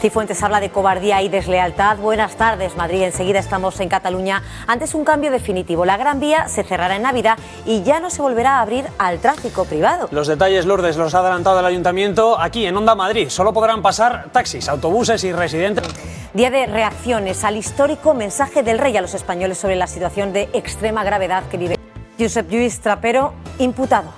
Cifuentes habla de cobardía y deslealtad. Buenas tardes, Madrid. Enseguida estamos en Cataluña. Antes un cambio definitivo. La Gran Vía se cerrará en Navidad y ya no se volverá a abrir al tráfico privado. Los detalles, Lourdes, los ha adelantado el Ayuntamiento aquí en Onda Madrid. Solo podrán pasar taxis, autobuses y residentes. Día de reacciones al histórico mensaje del rey a los españoles sobre la situación de extrema gravedad que vive Josep Lluís Trapero, imputado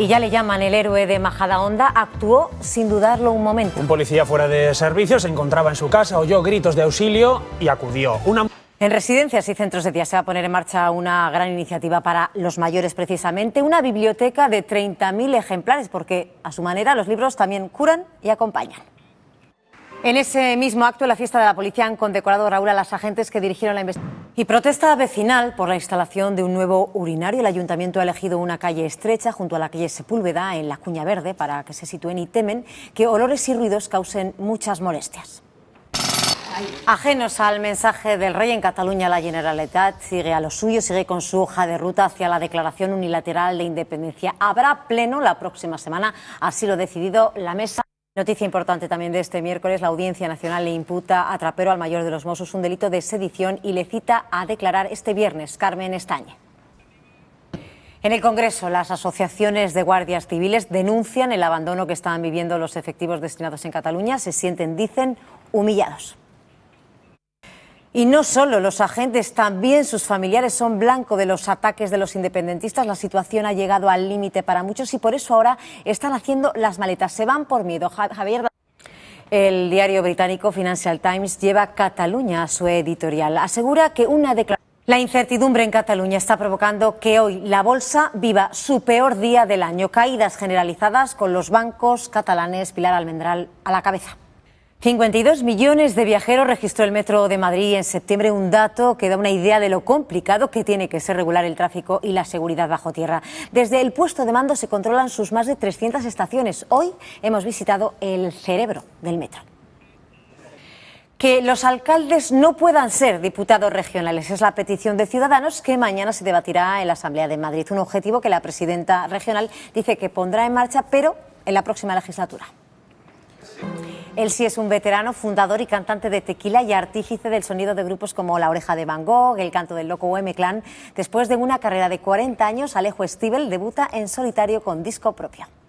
y ya le llaman el héroe de Majada Honda actuó sin dudarlo un momento. Un policía fuera de servicio se encontraba en su casa, oyó gritos de auxilio y acudió. En residencias y centros de día se va a poner en marcha una gran iniciativa para los mayores, precisamente, una biblioteca de 30.000 ejemplares, porque a su manera los libros también curan y acompañan. En ese mismo acto, en la fiesta de la policía han condecorado Raúl a las agentes que dirigieron la investigación. Y protesta vecinal por la instalación de un nuevo urinario. El ayuntamiento ha elegido una calle estrecha junto a la calle Sepúlveda, en la Cuña Verde, para que se sitúen y temen que olores y ruidos causen muchas molestias. Ajenos al mensaje del rey en Cataluña, la Generalitat sigue a lo suyo, sigue con su hoja de ruta hacia la declaración unilateral de independencia. Habrá pleno la próxima semana, así lo ha decidido la mesa. Noticia importante también de este miércoles, la Audiencia Nacional le imputa a Trapero, al mayor de los Mossos, un delito de sedición y le cita a declarar este viernes Carmen Estañe. En el Congreso, las asociaciones de guardias civiles denuncian el abandono que estaban viviendo los efectivos destinados en Cataluña. Se sienten, dicen, humillados. Y no solo los agentes, también sus familiares son blanco de los ataques de los independentistas. La situación ha llegado al límite para muchos y por eso ahora están haciendo las maletas. Se van por miedo. Javier. El diario británico Financial Times lleva Cataluña a su editorial. Asegura que una declaración. La incertidumbre en Cataluña está provocando que hoy la bolsa viva su peor día del año. Caídas generalizadas con los bancos catalanes Pilar Almendral a la cabeza. 52 millones de viajeros registró el Metro de Madrid en septiembre, un dato que da una idea de lo complicado que tiene que ser regular el tráfico y la seguridad bajo tierra. Desde el puesto de mando se controlan sus más de 300 estaciones. Hoy hemos visitado el cerebro del Metro. Que los alcaldes no puedan ser diputados regionales es la petición de Ciudadanos que mañana se debatirá en la Asamblea de Madrid, un objetivo que la presidenta regional dice que pondrá en marcha, pero en la próxima legislatura. Él sí es un veterano, fundador y cantante de tequila y artífice del sonido de grupos como La Oreja de Van Gogh, El Canto del Loco o M Clan. Después de una carrera de 40 años, Alejo Stivel debuta en solitario con disco propio.